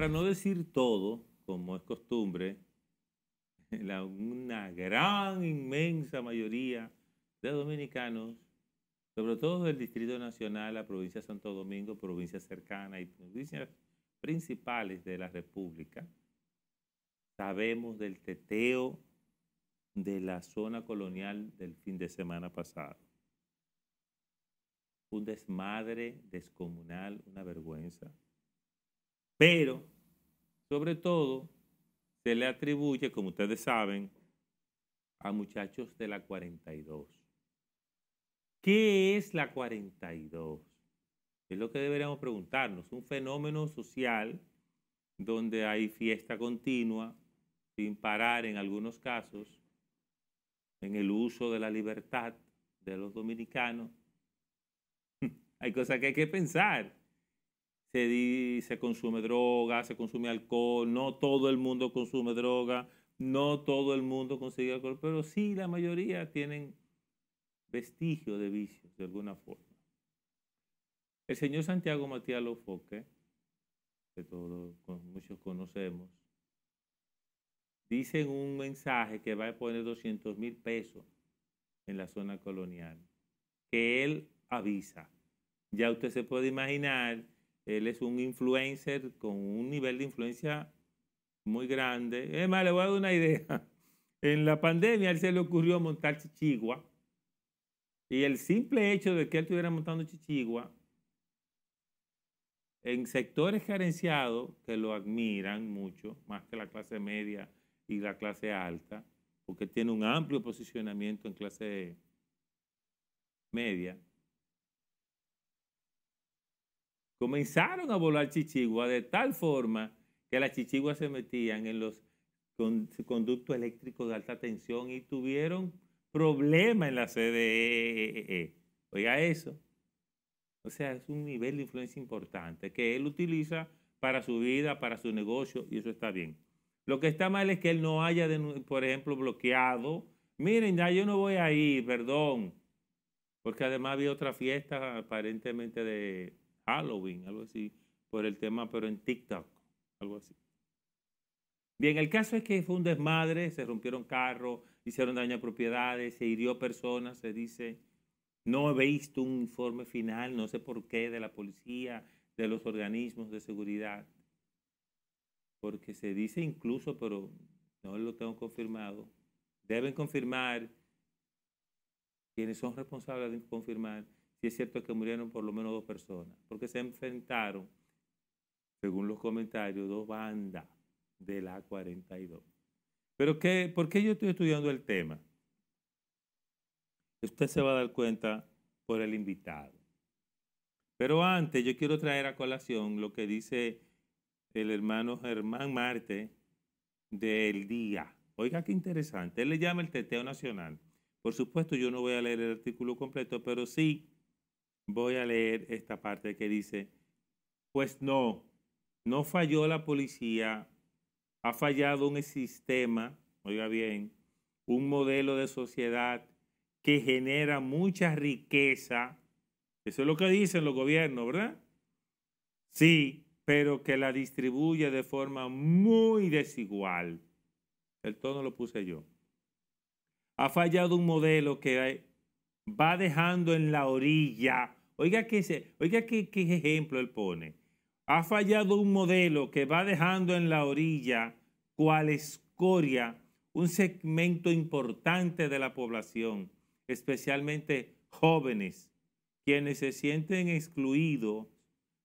para no decir todo, como es costumbre, una gran, inmensa mayoría de dominicanos, sobre todo del Distrito Nacional, la provincia de Santo Domingo, provincias cercanas y provincias principales de la República, sabemos del teteo de la zona colonial del fin de semana pasado. Un desmadre descomunal, una vergüenza. Pero, sobre todo, se le atribuye, como ustedes saben, a muchachos de la 42. ¿Qué es la 42? Es lo que deberíamos preguntarnos. Un fenómeno social donde hay fiesta continua, sin parar en algunos casos, en el uso de la libertad de los dominicanos. hay cosas que hay que pensar se consume droga, se consume alcohol, no todo el mundo consume droga, no todo el mundo consigue alcohol, pero sí la mayoría tienen vestigio de vicios de alguna forma. El señor Santiago Matías Lofoque, que todos muchos conocemos, dice en un mensaje que va a poner 200 mil pesos en la zona colonial, que él avisa. Ya usted se puede imaginar él es un influencer con un nivel de influencia muy grande. Es más, le voy a dar una idea. En la pandemia a él se le ocurrió montar chichigua. Y el simple hecho de que él estuviera montando chichigua en sectores gerenciados que lo admiran mucho, más que la clase media y la clase alta, porque tiene un amplio posicionamiento en clase media, comenzaron a volar Chichigua de tal forma que las chichiguas se metían en los conductos eléctricos de alta tensión y tuvieron problemas en la CDE. E. Oiga eso. O sea, es un nivel de influencia importante que él utiliza para su vida, para su negocio, y eso está bien. Lo que está mal es que él no haya, por ejemplo, bloqueado. Miren, ya yo no voy a ir, perdón. Porque además había otra fiesta aparentemente de, Halloween, algo así, por el tema, pero en TikTok, algo así. Bien, el caso es que fue un desmadre, se rompieron carros, hicieron daño a propiedades, se hirió personas, se dice, no he visto un informe final, no sé por qué, de la policía, de los organismos de seguridad. Porque se dice incluso, pero no lo tengo confirmado, deben confirmar, quienes son responsables de confirmar si es cierto que murieron por lo menos dos personas, porque se enfrentaron, según los comentarios, dos bandas de la 42. Pero qué, ¿por qué yo estoy estudiando el tema? Usted se va a dar cuenta por el invitado. Pero antes yo quiero traer a colación lo que dice el hermano Germán Marte del día. Oiga, qué interesante. Él le llama el teteo nacional. Por supuesto, yo no voy a leer el artículo completo, pero sí voy a leer esta parte que dice, pues no, no falló la policía, ha fallado un sistema, oiga bien, un modelo de sociedad que genera mucha riqueza. Eso es lo que dicen los gobiernos, ¿verdad? Sí, pero que la distribuye de forma muy desigual. El tono lo puse yo. Ha fallado un modelo que va dejando en la orilla Oiga qué, oiga qué, qué ejemplo él pone. Ha fallado un modelo que va dejando en la orilla, cual escoria, un segmento importante de la población, especialmente jóvenes, quienes se sienten excluidos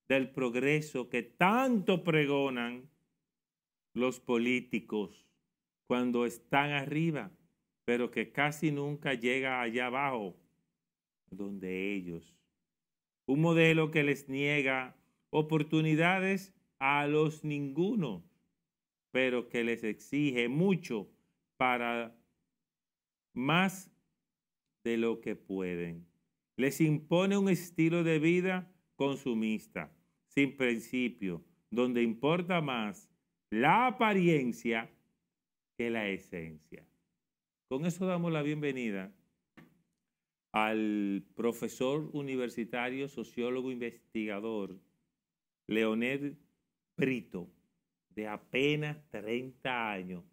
del progreso que tanto pregonan los políticos cuando están arriba, pero que casi nunca llega allá abajo, donde ellos un modelo que les niega oportunidades a los ninguno, pero que les exige mucho para más de lo que pueden. Les impone un estilo de vida consumista, sin principio, donde importa más la apariencia que la esencia. Con eso damos la bienvenida al profesor universitario, sociólogo, investigador Leonel Brito, de apenas 30 años,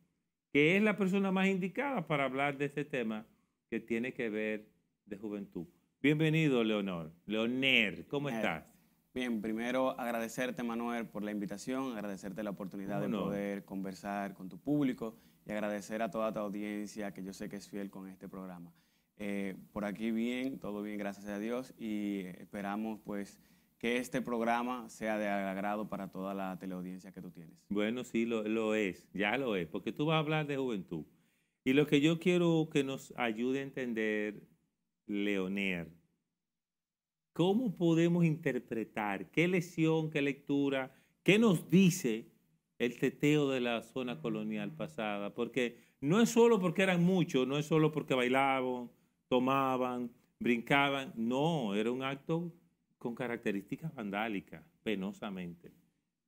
que es la persona más indicada para hablar de este tema que tiene que ver de juventud. Bienvenido, Leonor. Leonel, ¿cómo estás? Bien, primero agradecerte, Manuel, por la invitación, agradecerte la oportunidad de poder conversar con tu público y agradecer a toda tu audiencia que yo sé que es fiel con este programa. Eh, por aquí bien, todo bien, gracias a Dios, y esperamos pues que este programa sea de agrado para toda la teleaudiencia que tú tienes. Bueno, sí, lo, es, ya lo es, porque tú vas a hablar de juventud. Y lo que yo quiero que nos ayude a entender, Leoner, ¿cómo podemos interpretar qué lección, qué lectura, qué nos dice el teteo de la zona colonial pasada? Porque no es solo porque eran muchos, no es solo porque bailaban, tomaban, brincaban. No, era un acto con características vandálicas, penosamente.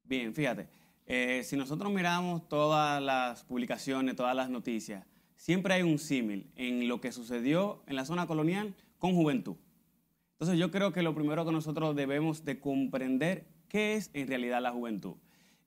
Bien, fíjate, eh, si nosotros miramos todas las publicaciones, todas las noticias, siempre hay un símil en lo que sucedió en la zona colonial con juventud. Entonces yo creo que lo primero que nosotros debemos de comprender qué es en realidad la juventud.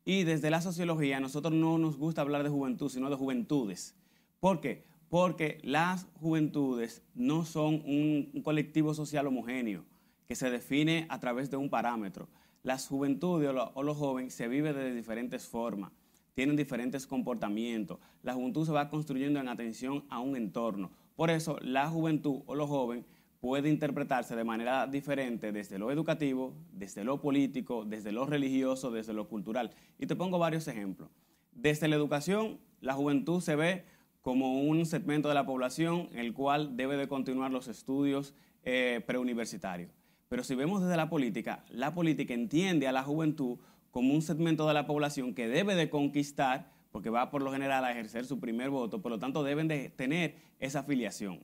Y desde la sociología nosotros no nos gusta hablar de juventud, sino de juventudes. ¿Por qué? porque las juventudes no son un, colectivo social homogéneo que se define a través de un parámetro. Las juventudes o, o los jóvenes se viven de diferentes formas, tienen diferentes comportamientos. La juventud se va construyendo en atención a un entorno. Por eso la juventud o los jóvenes puede interpretarse de manera diferente desde lo educativo, desde lo político, desde lo religioso, desde lo cultural. Y te pongo varios ejemplos. Desde la educación, la juventud se ve como un segmento de la población el cual debe de continuar los estudios eh, preuniversitarios. Pero si vemos desde la política, la política entiende a la juventud como un segmento de la población que debe de conquistar, porque va por lo general a ejercer su primer voto, por lo tanto deben de tener esa afiliación.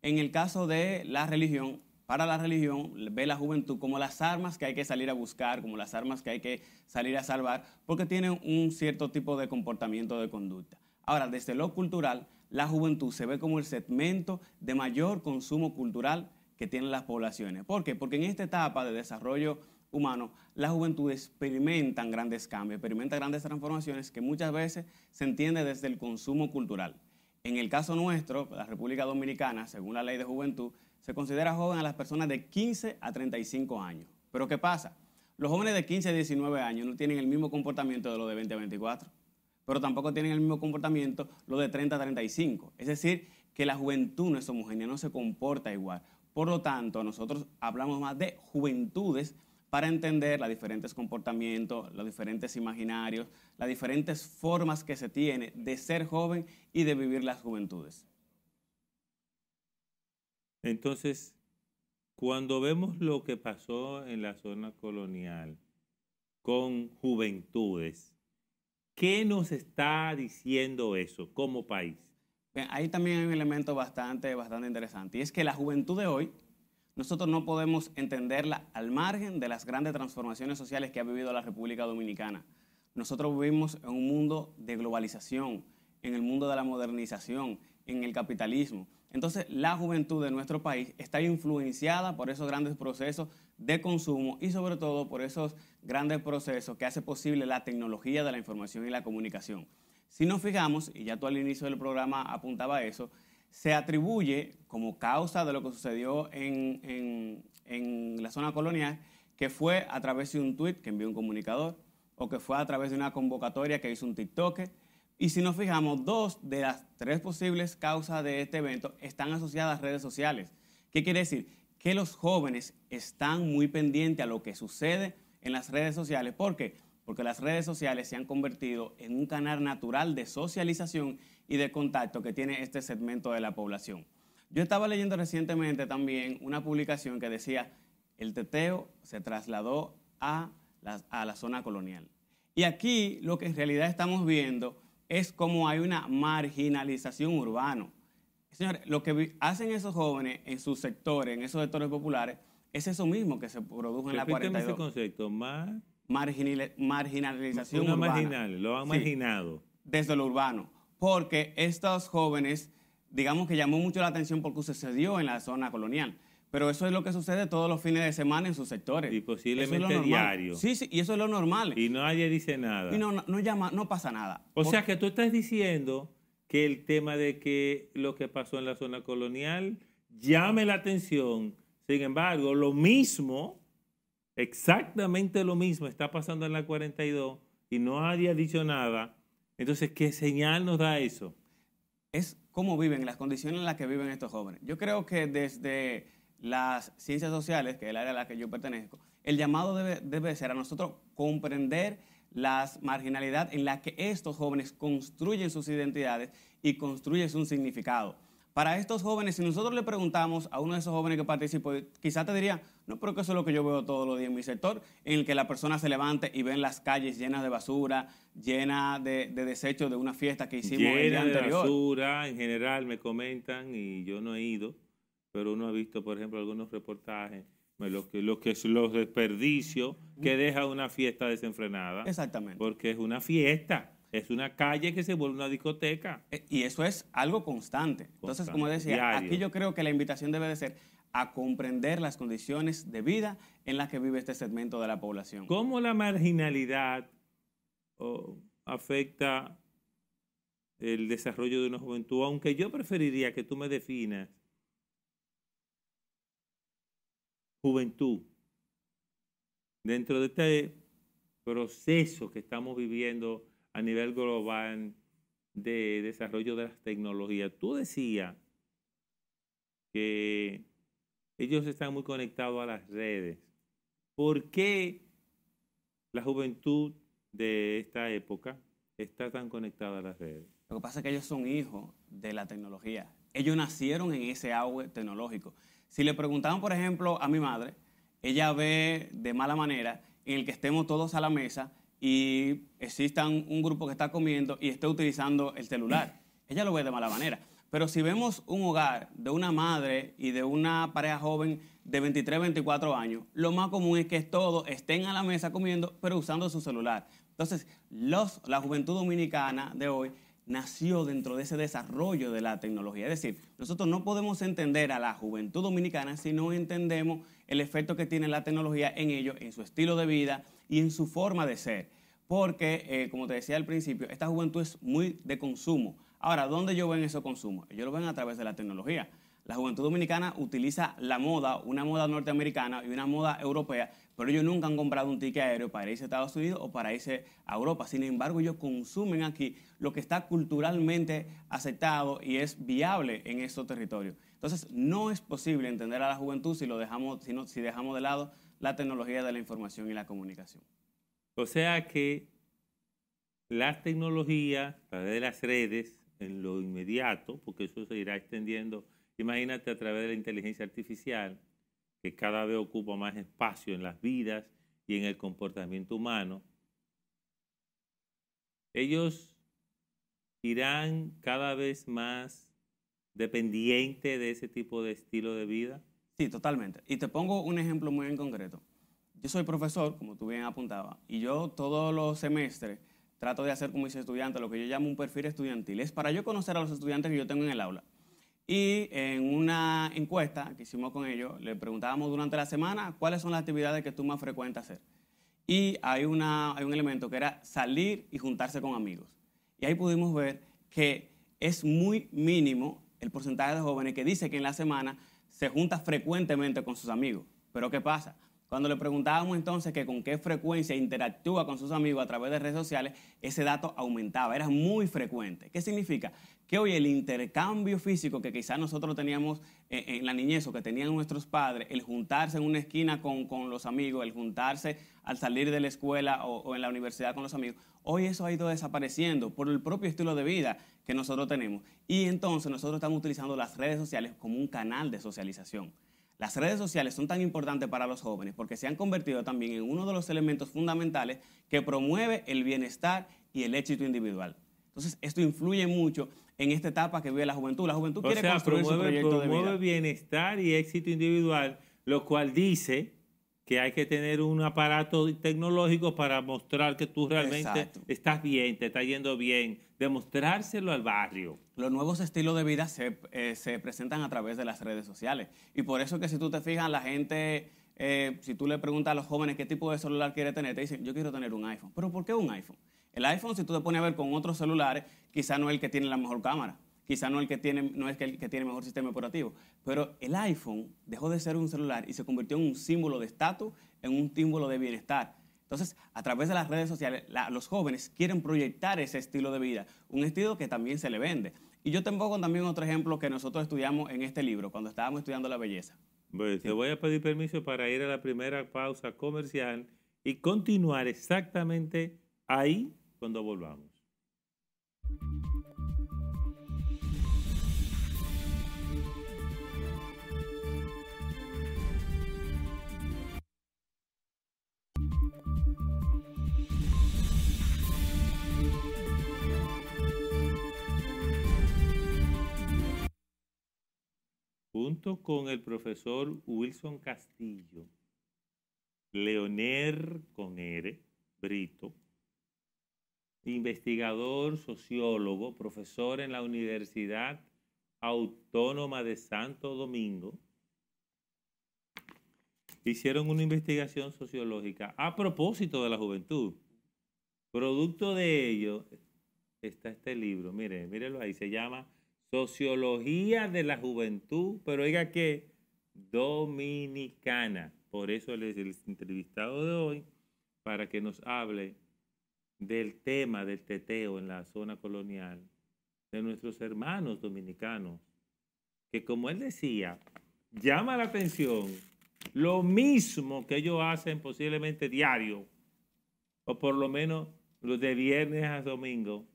En el caso de la religión, para la religión ve la juventud como las armas que hay que salir a buscar, como las armas que hay que salir a salvar, porque tienen un cierto tipo de comportamiento de conducta. Ahora, desde lo cultural, la juventud se ve como el segmento de mayor consumo cultural que tienen las poblaciones. ¿Por qué? Porque en esta etapa de desarrollo humano, la juventud experimenta grandes cambios, experimenta grandes transformaciones que muchas veces se entiende desde el consumo cultural. En el caso nuestro, la República Dominicana, según la ley de juventud, se considera joven a las personas de 15 a 35 años. Pero ¿qué pasa? Los jóvenes de 15 a 19 años no tienen el mismo comportamiento de los de 20 a 24 pero tampoco tienen el mismo comportamiento lo de 30 a 35. Es decir, que la juventud no es homogénea, no se comporta igual. Por lo tanto, nosotros hablamos más de juventudes para entender los diferentes comportamientos, los diferentes imaginarios, las diferentes formas que se tiene de ser joven y de vivir las juventudes. Entonces, cuando vemos lo que pasó en la zona colonial con juventudes, ¿Qué nos está diciendo eso como país? ahí también hay un elemento bastante, bastante interesante, y es que la juventud de hoy, nosotros no podemos entenderla al margen de las grandes transformaciones sociales que ha vivido la República Dominicana. Nosotros vivimos en un mundo de globalización, en el mundo de la modernización, en el capitalismo. Entonces, la juventud de nuestro país está influenciada por esos grandes procesos de consumo y sobre todo por esos grandes procesos que hace posible la tecnología de la información y la comunicación. Si nos fijamos, y ya tú al inicio del programa apuntaba a eso, se atribuye como causa de lo que sucedió en, la zona colonial que fue a través de un tuit que envió un comunicador o que fue a través de una convocatoria que hizo un tiktok, y si nos fijamos, dos de las tres posibles causas de este evento están asociadas a redes sociales. ¿Qué quiere decir? Que los jóvenes están muy pendientes a lo que sucede en las redes sociales. ¿Por qué? Porque las redes sociales se han convertido en un canal natural de socialización y de contacto que tiene este segmento de la población. Yo estaba leyendo recientemente también una publicación que decía, el teteo se trasladó a la, a la zona colonial. Y aquí lo que en realidad estamos viendo es como hay una marginalización urbana. Señores, lo que hacen esos jóvenes en sus sectores, en esos sectores populares, es eso mismo que se produjo en la 42. ese concepto, marginalización urbana. Marginal, lo han marginado. desde lo urbano. Porque estos jóvenes, digamos que llamó mucho la atención porque sucedió en la zona colonial. Pero eso es lo que sucede todos los fines de semana en sus sectores. Y posiblemente diario. Sí, sí, y eso es lo normal. Y nadie dice nada. Y no, no, llama, no pasa nada. O sea que tú estás diciendo que el tema de que lo que pasó en la zona colonial llame la atención. Sin embargo, lo mismo, exactamente lo mismo está pasando en la 42 y no nadie dicho nada. Entonces, ¿qué señal nos da eso? Es cómo viven, las condiciones en las que viven estos jóvenes. Yo creo que desde las ciencias sociales, que es el área a la que yo pertenezco, el llamado debe, ser a nosotros comprender la marginalidad en la que estos jóvenes construyen sus identidades y construyen su significado. Para estos jóvenes, si nosotros le preguntamos a uno de esos jóvenes que participó, quizás te diría, no, pero que eso es lo que yo veo todos los días en mi sector, en el que la persona se levante y ve en las calles llenas de basura, llenas de, de desechos de una fiesta que hicimos el día anterior. de basura, en general me comentan y yo no he ido pero uno ha visto, por ejemplo, algunos reportajes, lo que, lo que los desperdicios que deja una fiesta desenfrenada. Exactamente. Porque es una fiesta. Es una calle que se vuelve una discoteca. E, y eso es algo constante. Entonces, como decía, aquí yo creo que la invitación debe de ser a comprender las condiciones de vida en las que vive este segmento de la población. ¿Cómo la marginalidad afecta el desarrollo de una juventud? Aunque yo preferiría que tú me definas juventud. Dentro de este proceso que estamos viviendo a nivel global de desarrollo de las tecnologías, tú decías que ellos están muy conectados a las redes. ¿Por qué la juventud de esta época está tan conectada a las redes? Lo que pasa es que ellos son hijos de la tecnología. Ellos nacieron en ese auge tecnológico. Si le preguntaban, por ejemplo, a mi madre, ella ve de mala manera en el que estemos todos a la mesa y existan un grupo que está comiendo y esté utilizando el celular. Ella lo ve de mala manera. Pero si vemos un hogar de una madre y de una pareja joven de 23, 24 años, lo más común es que todos estén a la mesa comiendo, pero usando su celular. Entonces, la juventud dominicana de hoy nació dentro de ese desarrollo de la tecnología. Es decir, nosotros no podemos entender a la juventud dominicana si no entendemos el efecto que tiene la tecnología en ellos, en su estilo de vida y en su forma de ser. Porque, eh, como te decía al principio, esta juventud es muy de consumo. Ahora, ¿dónde yo ven ese consumo? Ellos lo ven a través de la tecnología. La juventud dominicana utiliza la moda, una moda norteamericana y una moda europea, pero ellos nunca han comprado un ticket aéreo para irse a Estados Unidos o para irse a Europa. Sin embargo, ellos consumen aquí lo que está culturalmente aceptado y es viable en esos territorios. Entonces, no es posible entender a la juventud si, lo dejamos, si dejamos de lado la tecnología de la información y la comunicación. O sea que las tecnologías, a través de las redes, en lo inmediato, porque eso se irá extendiendo, imagínate a través de la inteligencia artificial, que cada vez ocupa más espacio en las vidas y en el comportamiento humano, ellos irán cada vez más dependientes de ese tipo de estilo de vida. Sí, totalmente. Y te pongo un ejemplo muy en concreto. Yo soy profesor, como tú bien apuntabas, y yo todos los semestres trato de hacer como mis estudiante, lo que yo llamo un perfil estudiantil. Es para yo conocer a los estudiantes que yo tengo en el aula. Y en una encuesta que hicimos con ellos, le preguntábamos durante la semana cuáles son las actividades que tú más frecuentas hacer. Y hay, hay un elemento que era salir y juntarse con amigos. Y ahí pudimos ver que es muy mínimo el porcentaje de jóvenes que dice que en la semana se junta frecuentemente con sus amigos. Pero ¿qué pasa? Cuando le preguntábamos entonces que con qué frecuencia interactúa con sus amigos a través de redes sociales, ese dato aumentaba, era muy frecuente. ¿Qué significa? Que hoy el intercambio físico que quizás nosotros teníamos en la niñez o que tenían nuestros padres, el juntarse en una esquina con, los amigos, el juntarse al salir de la escuela o en la universidad con los amigos, hoy eso ha ido desapareciendo por el propio estilo de vida que nosotros tenemos. Y entonces nosotros estamos utilizando las redes sociales como un canal de socialización. Las redes sociales son tan importantes para los jóvenes porque se han convertido también en uno de los elementos fundamentales que promueve el bienestar y el éxito individual. Entonces, esto influye mucho en esta etapa que vive la juventud. La juventud quiere sea, promueve, bienestar y éxito individual, lo cual dice que hay que tener un aparato tecnológico para mostrar que tú realmente estás bien, te está yendo bien, demostrárselo al barrio. Los nuevos estilos de vida eh, se, presentan a través de las redes sociales. Y por eso que si tú te fijas, la gente, eh, si tú le preguntas a los jóvenes qué tipo de celular quiere tener, te dicen, yo quiero tener un iPhone. ¿Pero por qué un iPhone? El iPhone, si tú te pones a ver con otros celulares, quizá no es el que tiene la mejor cámara Quizá no, el que tiene, es el que tiene mejor sistema operativo, pero el iPhone dejó de ser un celular y se convirtió en un símbolo de estatus, en un símbolo de bienestar. Entonces, a través de las redes sociales, los jóvenes quieren proyectar ese estilo de vida, un estilo que también se le vende. Y yo te también otro ejemplo que nosotros estudiamos en este libro, cuando estábamos estudiando la belleza. voy a pedir permiso para ir a la primera pausa comercial y continuar exactamente ahí cuando volvamos. junto con el profesor Wilson Castillo, Leoner con Brito, investigador, sociólogo, profesor en la Universidad Autónoma de Santo Domingo, hicieron una investigación sociológica a propósito de la juventud. Producto de ello está este libro, mire, mírelo ahí, se llama Sociología de la Juventud, pero oiga que dominicana. Por eso les el entrevistado de hoy, para que nos hable del tema del teteo en la zona colonial, de nuestros hermanos dominicanos, que como él decía, llama la atención lo mismo que ellos hacen posiblemente diario, o por lo menos los de viernes a domingo,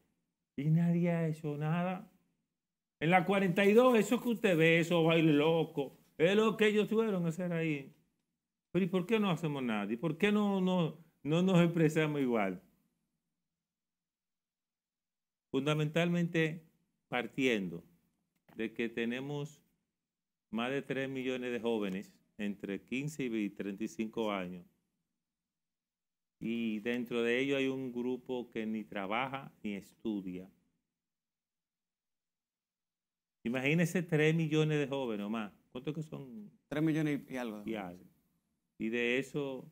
y nadie ha hecho nada. En la 42, eso que usted ve, esos bailes loco es lo que ellos tuvieron que hacer ahí. Pero ¿y por qué no hacemos nada? ¿Y por qué no, no, no nos expresamos igual? Fundamentalmente partiendo de que tenemos más de 3 millones de jóvenes entre 15 y 35 años. Y dentro de ellos hay un grupo que ni trabaja ni estudia. Imagínese 3 millones de jóvenes o más. ¿Cuántos que son? 3 millones y, algo. Y de eso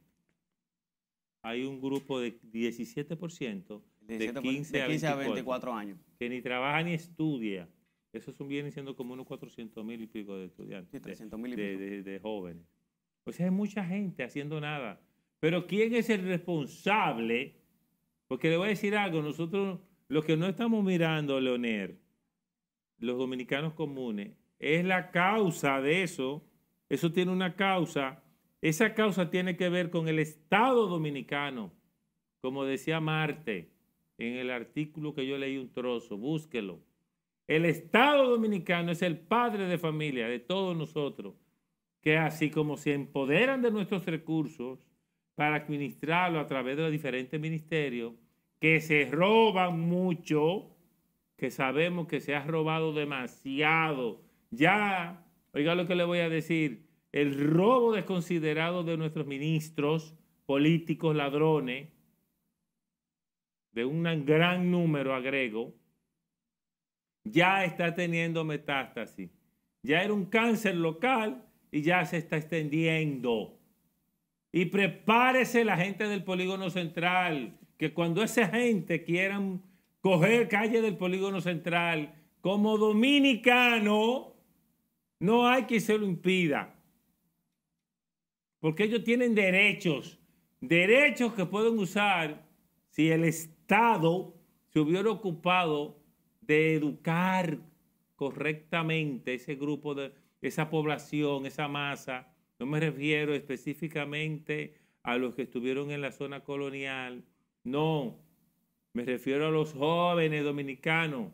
hay un grupo de 17%, de, 15, a, 24, años. Que ni trabaja ni estudia. Eso un vienen siendo como unos 400 mil y pico de estudiantes. mil De, de, jóvenes. O sea, hay mucha gente haciendo nada. Pero ¿quién es el responsable? Porque le voy a decir algo, nosotros, los que no estamos mirando, Leonel, los dominicanos comunes, es la causa de eso. Eso tiene una causa. Esa causa tiene que ver con el Estado dominicano. Como decía Marte en el artículo que yo leí un trozo, búsquelo. El Estado dominicano es el padre de familia de todos nosotros, que así como se empoderan de nuestros recursos para administrarlo a través de los diferentes ministerios, que se roban mucho, que sabemos que se ha robado demasiado. Ya, oiga lo que le voy a decir, el robo desconsiderado de nuestros ministros, políticos, ladrones, de un gran número, agrego, ya está teniendo metástasis. Ya era un cáncer local y ya se está extendiendo. Y prepárese la gente del polígono central, que cuando esa gente quieran coger calle del polígono central como dominicano, no hay quien se lo impida. Porque ellos tienen derechos, derechos que pueden usar si el Estado se hubiera ocupado de educar correctamente ese grupo de esa población, esa masa. No me refiero específicamente a los que estuvieron en la zona colonial. No, me refiero a los jóvenes dominicanos.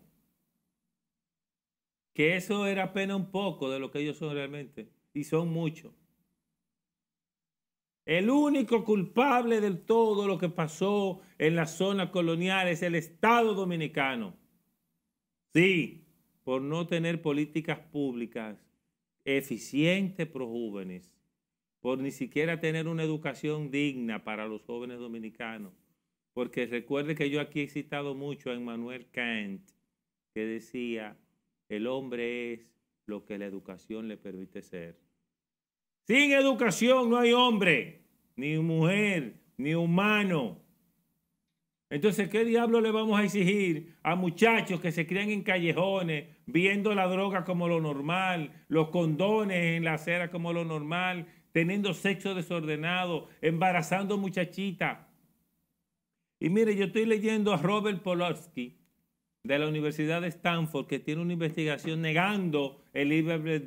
Que eso era apenas un poco de lo que ellos son realmente. Y son muchos. El único culpable de todo lo que pasó en la zona colonial es el Estado dominicano. Sí, por no tener políticas públicas eficientes pro jóvenes, por ni siquiera tener una educación digna para los jóvenes dominicanos porque recuerde que yo aquí he citado mucho a Immanuel Kant, que decía, el hombre es lo que la educación le permite ser. Sin educación no hay hombre, ni mujer, ni humano. Entonces, ¿qué diablo le vamos a exigir a muchachos que se crían en callejones, viendo la droga como lo normal, los condones en la acera como lo normal, teniendo sexo desordenado, embarazando muchachitas? Y mire, yo estoy leyendo a Robert Polowski de la Universidad de Stanford, que tiene una investigación negando el libre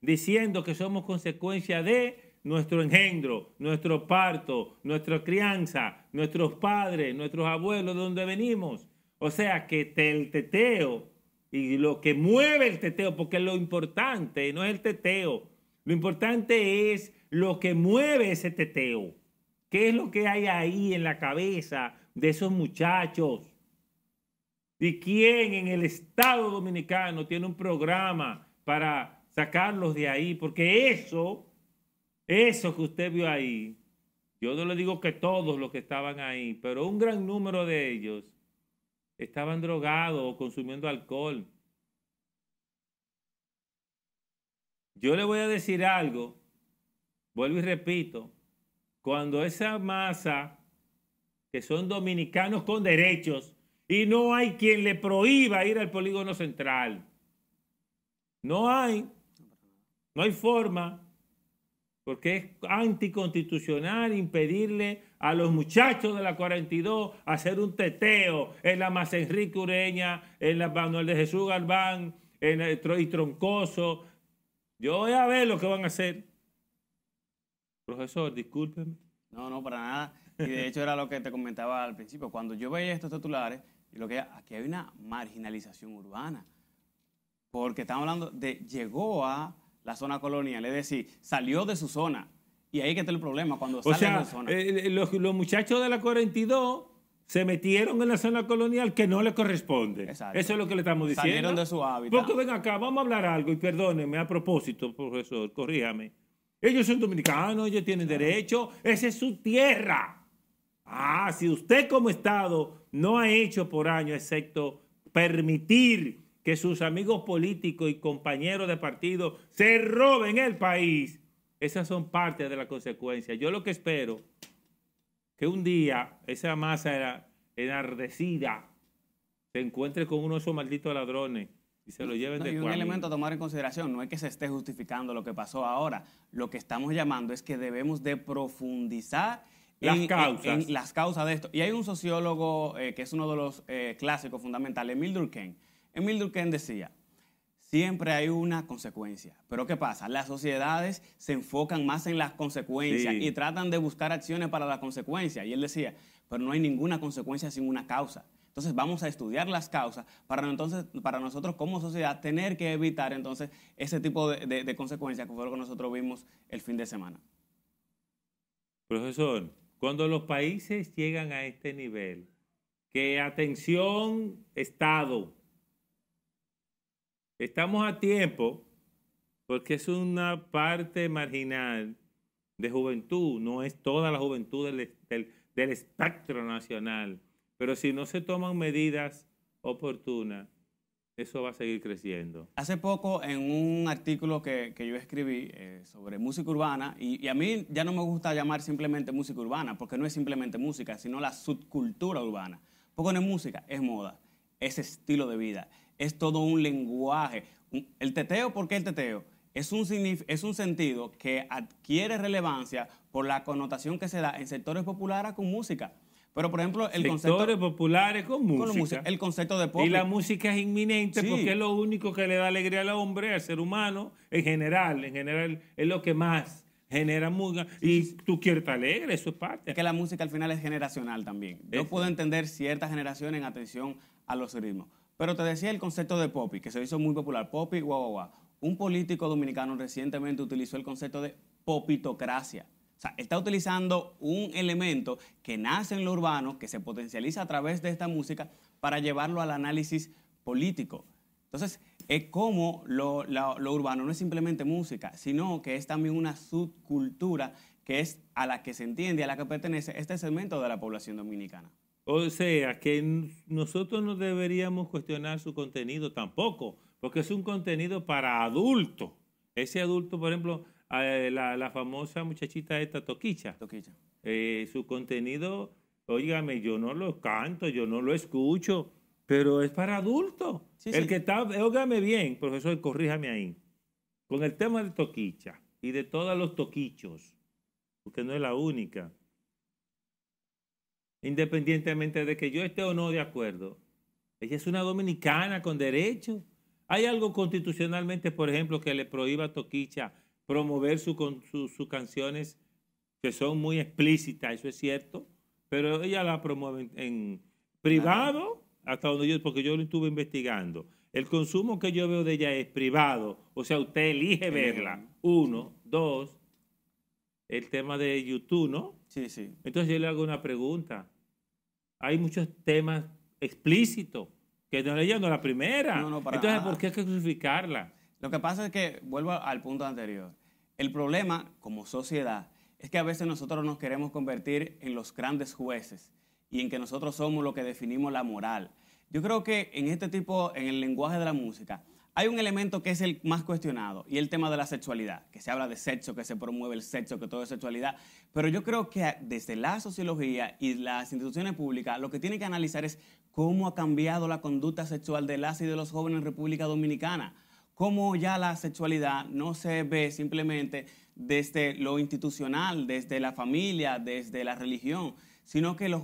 diciendo que somos consecuencia de nuestro engendro, nuestro parto, nuestra crianza, nuestros padres, nuestros abuelos, de donde venimos. O sea que el teteo y lo que mueve el teteo, porque lo importante no es el teteo, lo importante es lo que mueve ese teteo. ¿Qué es lo que hay ahí en la cabeza de esos muchachos? ¿Y quién en el Estado Dominicano tiene un programa para sacarlos de ahí? Porque eso, eso que usted vio ahí, yo no le digo que todos los que estaban ahí, pero un gran número de ellos estaban drogados o consumiendo alcohol. Yo le voy a decir algo, vuelvo y repito, cuando esa masa, que son dominicanos con derechos, y no hay quien le prohíba ir al polígono central. No hay, no hay forma, porque es anticonstitucional impedirle a los muchachos de la 42 hacer un teteo en la más Enrique Ureña, en la Manuel de Jesús Galván, en el, Troy Troncoso. Yo voy a ver lo que van a hacer. Profesor, discúlpeme. No, no, para nada. Y de hecho era lo que te comentaba al principio. Cuando yo veía estos titulares, lo que aquí hay una marginalización urbana. Porque estamos hablando de llegó a la zona colonial, es decir, salió de su zona. Y ahí que está el problema, cuando salen de la zona. Eh, eh, los, los, muchachos de la 42 se metieron en la zona colonial que no le corresponde. Eso es lo que le estamos diciendo. Salieron de su hábitat. Porque ven acá, vamos a hablar algo, y perdóneme a propósito, profesor, corríjame. Ellos son dominicanos, ellos tienen derecho, esa es su tierra. Ah, si usted como Estado no ha hecho por año, excepto permitir que sus amigos políticos y compañeros de partido se roben el país, esas son parte de la consecuencia. Yo lo que espero, que un día esa masa enardecida se encuentre con uno de esos malditos ladrones y se lo lleven de un elemento a tomar en consideración, no es que se esté justificando lo que pasó ahora, lo que estamos llamando es que debemos de profundizar en, las causas de esto. Y hay un sociólogo eh, que es uno de los eh, clásicos fundamentales, Emil Durkheim. Emil Durkheim decía, siempre hay una consecuencia. Pero ¿qué pasa? Las sociedades se enfocan más en las consecuencias y tratan de buscar acciones para las consecuencias. Y él decía, pero no hay ninguna consecuencia sin una causa. Entonces vamos a estudiar las causas para, entonces, para nosotros como sociedad tener que evitar entonces ese tipo de, consecuencias que fue lo que nosotros vimos el fin de semana. Profesor, cuando los países llegan a este nivel, que atención, Estado, estamos a tiempo porque es una parte marginal de juventud, no es toda la juventud del espectro nacional pero si no se toman medidas oportunas, eso va a seguir creciendo. Hace poco, en un artículo que, yo escribí eh, sobre música urbana, y, a mí ya no me gusta llamar simplemente música urbana, porque no es simplemente música, sino la subcultura urbana. Porque no es música, es moda, es estilo de vida, es todo un lenguaje. el teteo, ¿por qué el teteo? Es un, es un sentido que adquiere relevancia por la connotación que se da en sectores populares con música. Pero, por ejemplo, el Sectores concepto. populares con música. El concepto de pop. Y la música es inminente porque es lo único que le da alegría al hombre, al ser humano, en general. En general, es lo que más genera música. Y tú quieres estar alegre, eso es parte. que la música al final es generacional también. Yo puedo entender ciertas generaciones en atención a los ritmos. Pero te decía el concepto de popi, que se hizo muy popular. Popi, guau, guau, Un político dominicano recientemente utilizó el concepto de popitocracia o sea, está utilizando un elemento que nace en lo urbano, que se potencializa a través de esta música, para llevarlo al análisis político. Entonces, es como lo, urbano no es simplemente música, sino que es también una subcultura que es a la que se entiende, a la que pertenece este segmento de la población dominicana. O sea, que nosotros no deberíamos cuestionar su contenido tampoco, porque es un contenido para adultos. Ese adulto, por ejemplo, la, famosa muchachita esta Toquicha. Toquicha. Eh, su contenido, óigame, yo no lo canto, yo no lo escucho, pero es para adultos. el que está, óigame bien, profesor, corríjame ahí. Con el tema de Toquicha y de todos los toquichos, porque no es la única. Independientemente de que yo esté o no de acuerdo, ella es una dominicana con derecho. ¿Hay algo constitucionalmente, por ejemplo, que le prohíba a Toquicha promover sus canciones que son muy explícitas, eso es cierto, pero ella la promueve en, privado, hasta donde yo, porque yo lo estuve investigando. El consumo que yo veo de ella es privado, o sea, usted elige verla. Uno, dos, el tema de YouTube, ¿no? Sí, sí. Entonces yo le hago una pregunta. Hay muchos temas explícitos que no leyendo la primera. Entonces, ¿por qué hay que crucificarla? Lo que pasa es que, vuelvo al punto anterior, el problema como sociedad es que a veces nosotros nos queremos convertir en los grandes jueces y en que nosotros somos los que definimos la moral. Yo creo que en este tipo, en el lenguaje de la música, hay un elemento que es el más cuestionado y el tema de la sexualidad, que se habla de sexo, que se promueve el sexo, que todo es sexualidad, pero yo creo que desde la sociología y las instituciones públicas lo que tienen que analizar es cómo ha cambiado la conducta sexual de las y de los jóvenes en República Dominicana cómo ya la sexualidad no se ve simplemente desde lo institucional, desde la familia, desde la religión, sino que los,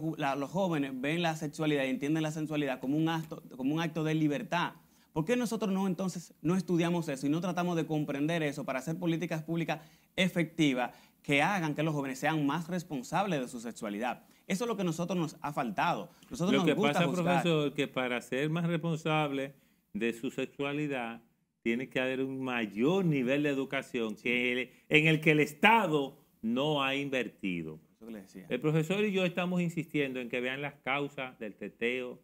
jóvenes ven la sexualidad y entienden la sexualidad como un acto, como un acto de libertad. ¿Por qué nosotros no entonces no estudiamos eso y no tratamos de comprender eso para hacer políticas públicas efectivas que hagan que los jóvenes sean más responsables de su sexualidad? Eso es lo que a nosotros nos ha faltado. Nosotros lo nos que gusta pasa, profesor, que para ser más responsable de su sexualidad tiene que haber un mayor nivel de educación que en el que el Estado no ha invertido. El profesor y yo estamos insistiendo en que vean las causas del teteo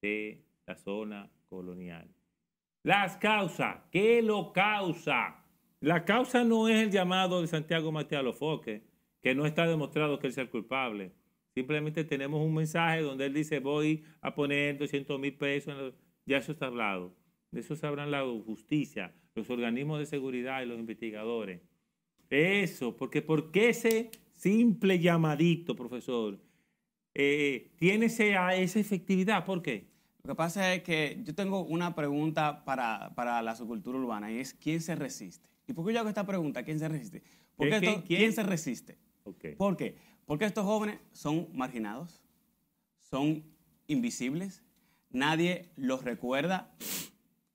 de la zona colonial. Las causas, ¿qué lo causa? La causa no es el llamado de Santiago Matías Lofoque, que no está demostrado que él sea el culpable. Simplemente tenemos un mensaje donde él dice voy a poner 200 mil pesos, ya eso está hablado. De eso sabrán la justicia, los organismos de seguridad y los investigadores. Eso, porque qué ese simple llamadito, profesor, eh, tiene esa, efectividad? ¿Por qué? Lo que pasa es que yo tengo una pregunta para, la subcultura urbana y es ¿quién se resiste? ¿Y por qué yo hago esta pregunta? ¿Quién se resiste? ¿quién? se resiste? ¿Por qué? Porque estos jóvenes son marginados, son invisibles, nadie los recuerda,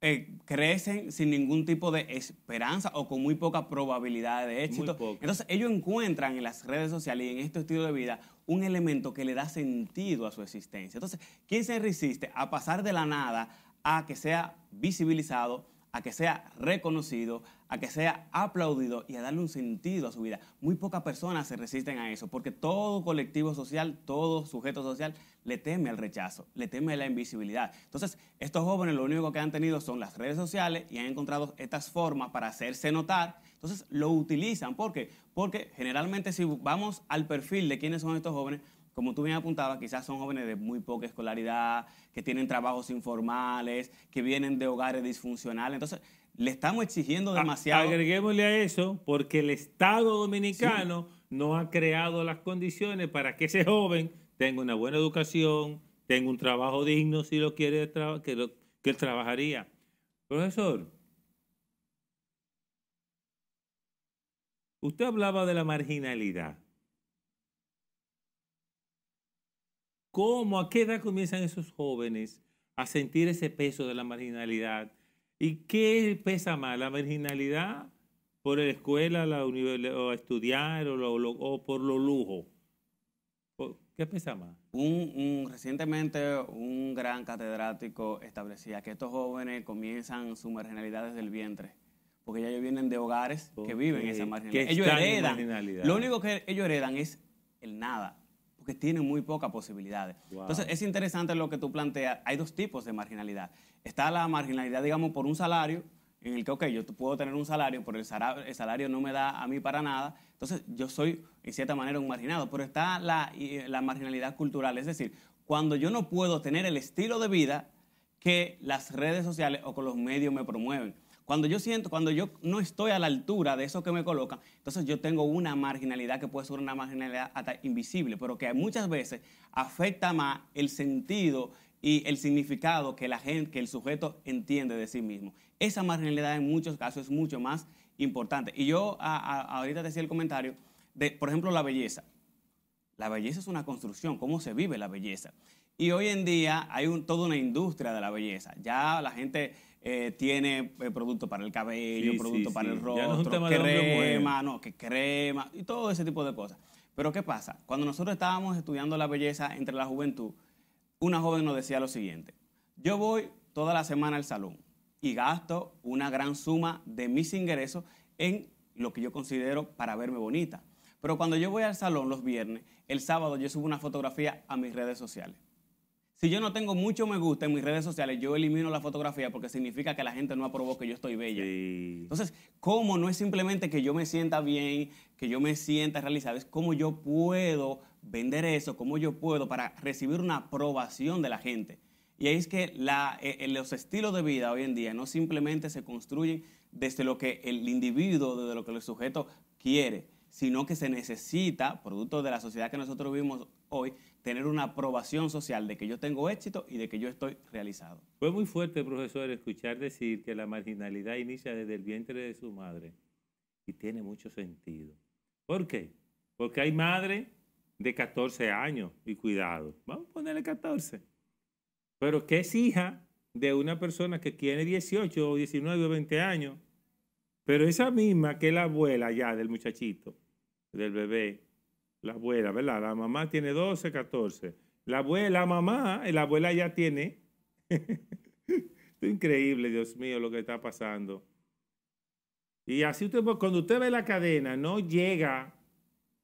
eh, crecen sin ningún tipo de esperanza o con muy poca probabilidad de éxito. Entonces ellos encuentran en las redes sociales y en este estilo de vida un elemento que le da sentido a su existencia. Entonces, ¿quién se resiste a pasar de la nada a que sea visibilizado, a que sea reconocido, a que sea aplaudido y a darle un sentido a su vida? Muy pocas personas se resisten a eso, porque todo colectivo social, todo sujeto social le teme al rechazo, le teme la invisibilidad. Entonces, estos jóvenes lo único que han tenido son las redes sociales y han encontrado estas formas para hacerse notar. Entonces, lo utilizan. ¿Por qué? Porque generalmente si vamos al perfil de quiénes son estos jóvenes, como tú bien apuntabas, quizás son jóvenes de muy poca escolaridad, que tienen trabajos informales, que vienen de hogares disfuncionales. Entonces, le estamos exigiendo demasiado. agreguémosle a eso, porque el Estado dominicano no ha creado las condiciones para que ese joven tengo una buena educación, tengo un trabajo digno si lo quiere, que, que él trabajaría. Profesor, usted hablaba de la marginalidad. ¿Cómo, a qué edad comienzan esos jóvenes a sentir ese peso de la marginalidad? ¿Y qué pesa más, la marginalidad por la escuela, la universidad, o estudiar o, o por lo lujo? ¿Qué pensaba. Un, recientemente un gran catedrático establecía que estos jóvenes comienzan su marginalidad desde el vientre, porque ya ellos vienen de hogares que viven esa marginalidad. Ellos heredan. Lo único que ellos heredan es el nada, porque tienen muy pocas posibilidades. Entonces es interesante lo que tú planteas. Hay dos tipos de marginalidad. Está la marginalidad, digamos, por un salario en el que, ok, yo puedo tener un salario, pero el salario, no me da a mí para nada, entonces yo soy, en cierta manera, un marginado. Pero está eh, la, marginalidad cultural, es decir, cuando yo no puedo tener el estilo de vida que las redes sociales o con los medios me promueven. Cuando yo siento, cuando yo no estoy a la altura de eso que me colocan, entonces yo tengo una marginalidad que puede ser una marginalidad hasta invisible, pero que muchas veces afecta más el sentido y el significado que la gente, que el sujeto entiende de sí mismo esa marginalidad en muchos casos es mucho más importante. Y yo ahorita te decía el comentario de, por ejemplo, la belleza. La belleza es una construcción, cómo se vive la belleza. Y hoy en día hay toda una industria de la belleza. Ya la gente eh, tiene eh, producto para el cabello, producto para el rostro, crema, que crema, y todo ese tipo de cosas. Pero ¿qué pasa? Cuando nosotros estábamos estudiando la belleza entre la juventud, una joven nos decía lo siguiente, yo voy toda la semana al salón, y gasto una gran suma de mis ingresos en lo que yo considero para verme bonita. Pero cuando yo voy al salón los viernes, el sábado yo subo una fotografía a mis redes sociales. Si yo no tengo mucho me gusta en mis redes sociales, yo elimino la fotografía porque significa que la gente no aprobó que yo estoy bella. Entonces, ¿cómo no es simplemente que yo me sienta bien, que yo me sienta realizada? Es cómo yo puedo vender eso, cómo yo puedo para recibir una aprobación de la gente. Y es que eh, eh, los estilos de vida hoy en día no simplemente se construyen desde lo que el individuo, desde lo que el sujeto quiere, sino que se necesita, producto de la sociedad que nosotros vivimos hoy, tener una aprobación social de que yo tengo éxito y de que yo estoy realizado. Fue muy fuerte, profesor, escuchar decir que la marginalidad inicia desde el vientre de su madre y tiene mucho sentido. ¿Por qué? Porque hay madre de 14 años y cuidado, vamos a ponerle 14 pero que es hija de una persona que tiene 18 o 19 o 20 años, pero esa misma que es la abuela ya del muchachito, del bebé, la abuela, ¿verdad? La mamá tiene 12, 14. La abuela, mamá, la abuela ya tiene. increíble, Dios mío, lo que está pasando. Y así usted, cuando usted ve la cadena, no llega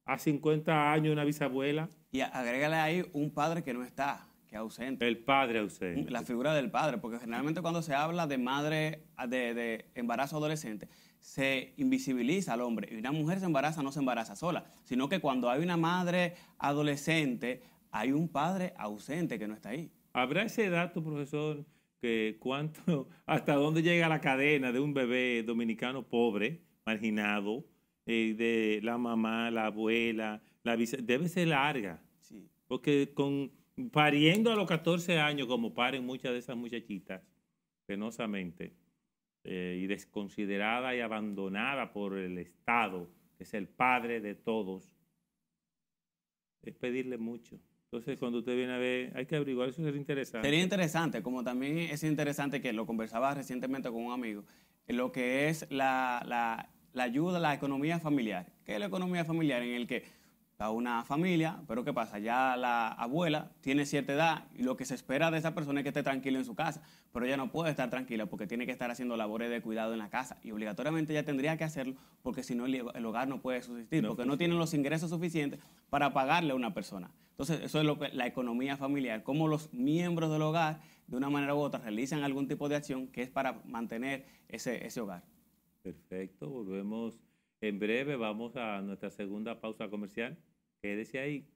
a 50 años una bisabuela. Y agrégale ahí un padre que no está ausente. El padre ausente. La figura del padre, porque generalmente cuando se habla de madre, de, embarazo adolescente, se invisibiliza al hombre. Y una mujer se embaraza, no se embaraza sola, sino que cuando hay una madre adolescente, hay un padre ausente que no está ahí. ¿Habrá ese dato, profesor, que cuánto, hasta dónde llega la cadena de un bebé dominicano pobre, marginado, eh, de la mamá, la abuela, la debe ser larga? Sí. Porque con pariendo a los 14 años, como paren muchas de esas muchachitas, penosamente, eh, y desconsiderada y abandonada por el Estado, que es el padre de todos, es pedirle mucho. Entonces, cuando usted viene a ver, hay que averiguar, eso sería interesante. Sería interesante, como también es interesante que lo conversaba recientemente con un amigo, lo que es la, la, la ayuda a la economía familiar. ¿Qué es la economía familiar? En el que a una familia, pero ¿qué pasa? Ya la abuela tiene cierta edad y lo que se espera de esa persona es que esté tranquila en su casa, pero ella no puede estar tranquila porque tiene que estar haciendo labores de cuidado en la casa y obligatoriamente ella tendría que hacerlo porque si no el hogar no puede subsistir, porque no tienen los ingresos suficientes para pagarle a una persona. Entonces, eso es lo que, la economía familiar, cómo los miembros del hogar, de una manera u otra, realizan algún tipo de acción que es para mantener ese, ese hogar. Perfecto, volvemos en breve vamos a nuestra segunda pausa comercial. Quédese ahí.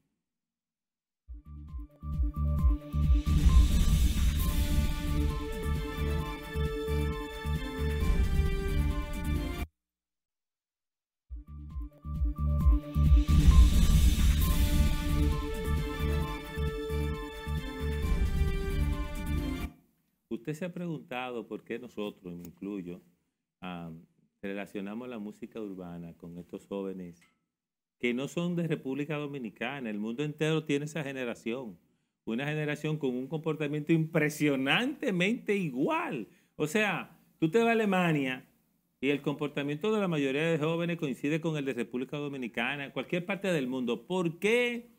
Usted se ha preguntado por qué nosotros, incluyo, a relacionamos la música urbana con estos jóvenes que no son de República Dominicana, el mundo entero tiene esa generación, una generación con un comportamiento impresionantemente igual. O sea, tú te vas a Alemania y el comportamiento de la mayoría de jóvenes coincide con el de República Dominicana, cualquier parte del mundo. ¿Por qué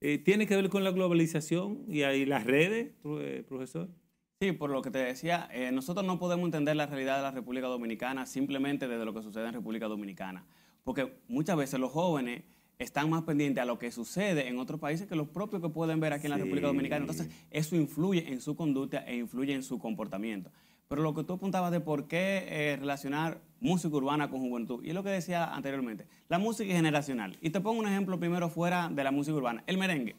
eh, tiene que ver con la globalización y, ahí las redes, profesor? Sí, por lo que te decía, eh, nosotros no podemos entender la realidad de la República Dominicana simplemente desde lo que sucede en República Dominicana, porque muchas veces los jóvenes están más pendientes a lo que sucede en otros países que los propios que pueden ver aquí en la República Dominicana. Entonces, eso influye en su conducta e influye en su comportamiento. Pero lo que tú apuntabas de por qué eh, relacionar música urbana con juventud, y es lo que decía anteriormente, la música es generacional. Y te pongo un ejemplo primero fuera de la música urbana, el merengue.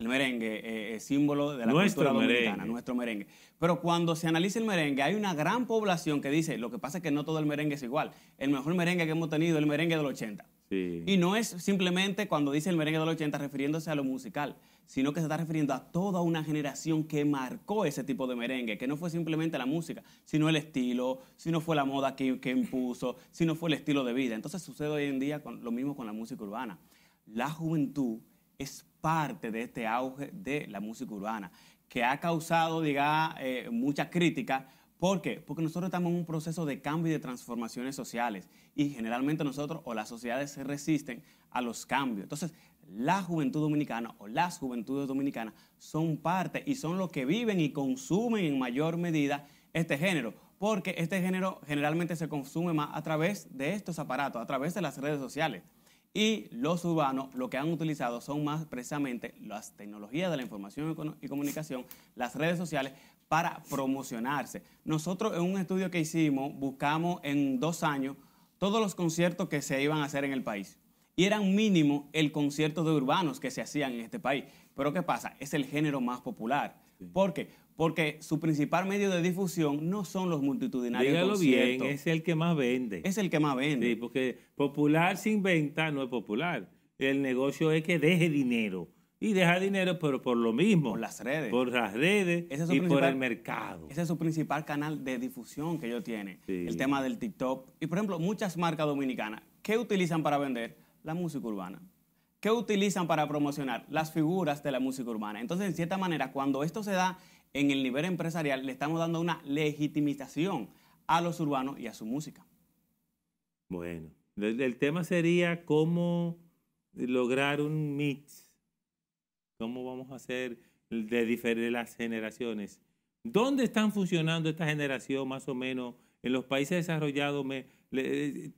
El merengue es eh, eh, símbolo de la cultura dominicana, nuestro merengue. Pero cuando se analiza el merengue, hay una gran población que dice, lo que pasa es que no todo el merengue es igual. El mejor merengue que hemos tenido es el merengue del 80. Y no es simplemente cuando dice el merengue del 80 refiriéndose a lo musical, sino que se está refiriendo a toda una generación que marcó ese tipo de merengue, que no fue simplemente la música, sino el estilo, si no fue la moda que, que impuso, si no fue el estilo de vida. Entonces sucede hoy en día con, lo mismo con la música urbana. La juventud es parte de este auge de la música urbana, que ha causado, diga, eh, mucha crítica. ¿Por qué? Porque nosotros estamos en un proceso de cambio y de transformaciones sociales y generalmente nosotros o las sociedades se resisten a los cambios. Entonces, la juventud dominicana o las juventudes dominicanas son parte y son los que viven y consumen en mayor medida este género, porque este género generalmente se consume más a través de estos aparatos, a través de las redes sociales. Y los urbanos lo que han utilizado son más precisamente las tecnologías de la información y comunicación, las redes sociales, para promocionarse. Nosotros en un estudio que hicimos buscamos en dos años todos los conciertos que se iban a hacer en el país. Y eran mínimo el concierto de urbanos que se hacían en este país. Pero ¿qué pasa? Es el género más popular. porque ¿Por qué? porque su principal medio de difusión no son los multitudinarios Dígalo bien, es el que más vende. Es el que más vende. Sí, porque popular sin venta no es popular. El negocio es que deje dinero. Y deja dinero, pero por lo mismo. Por las redes. Por las redes es y por el mercado. Ese es su principal canal de difusión que ellos tienen. El tema del TikTok. Y por ejemplo, muchas marcas dominicanas, ¿qué utilizan para vender? La música urbana. ¿Qué utilizan para promocionar? Las figuras de la música urbana. Entonces, en cierta manera, cuando esto se da en el nivel empresarial, le estamos dando una legitimización a los urbanos y a su música. Bueno, el, tema sería cómo lograr un mix, cómo vamos a hacer de, de las generaciones. ¿Dónde están funcionando esta generación más o menos? En los países desarrollados me,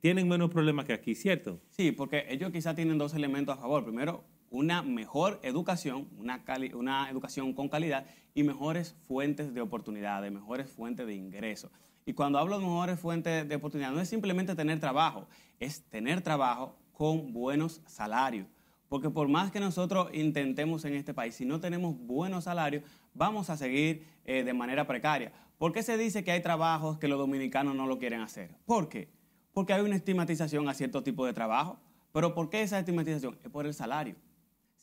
tienen menos problemas que aquí, ¿cierto? Sí, porque ellos quizás tienen dos elementos a favor. Primero, una mejor educación, una, una educación con calidad, y mejores fuentes de oportunidades, mejores fuentes de ingresos. Y cuando hablo de mejores fuentes de oportunidades, no es simplemente tener trabajo, es tener trabajo con buenos salarios. Porque por más que nosotros intentemos en este país, si no tenemos buenos salarios, vamos a seguir eh, de manera precaria. ¿Por qué se dice que hay trabajos que los dominicanos no lo quieren hacer? ¿Por qué? Porque hay una estigmatización a cierto tipo de trabajo. ¿Pero por qué esa estigmatización? Es por el salario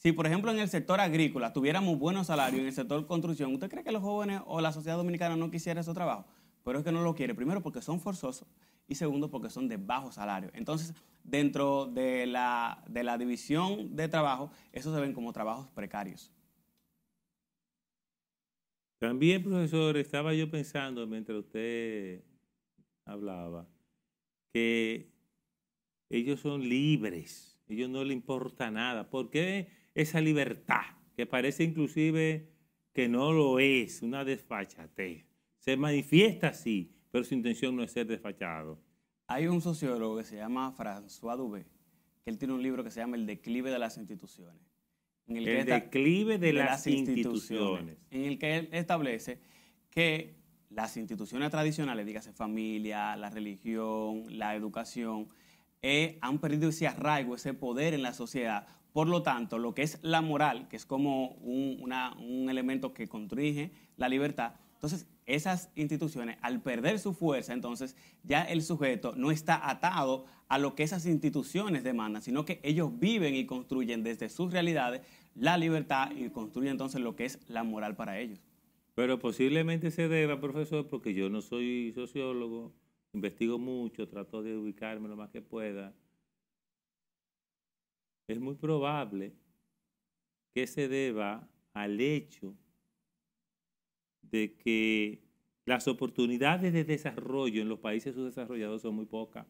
si por ejemplo en el sector agrícola tuviéramos buenos salarios, en el sector construcción, ¿usted cree que los jóvenes o la sociedad dominicana no quisiera esos trabajos? Pero es que no lo quiere, primero porque son forzosos y segundo porque son de bajo salario. Entonces, dentro de la, división de trabajo, esos se ven como trabajos precarios. También, profesor, estaba yo pensando mientras usted hablaba que ellos son libres, ellos no les importa nada. ¿Por qué? esa libertad, que parece inclusive que no lo es, una desfachatez. Se manifiesta así, pero su intención no es ser desfachado. Hay un sociólogo que se llama François Dubé, que él tiene un libro que se llama El declive de las instituciones. En el, declive de, las, instituciones. En el que él establece que las instituciones tradicionales, dígase familia, la religión, la educación, eh, han perdido ese arraigo, ese poder en la sociedad por lo tanto, lo que es la moral, que es como un, elemento que construye la libertad, entonces esas instituciones, al perder su fuerza, entonces ya el sujeto no está atado a lo que esas instituciones demandan, sino que ellos viven y construyen desde sus realidades la libertad y construyen entonces lo que es la moral para ellos. Pero posiblemente se deba, profesor, porque yo no soy sociólogo, investigo mucho, trato de ubicarme lo más que pueda es muy probable que se deba al hecho de que las oportunidades de desarrollo en los países subdesarrollados son muy pocas.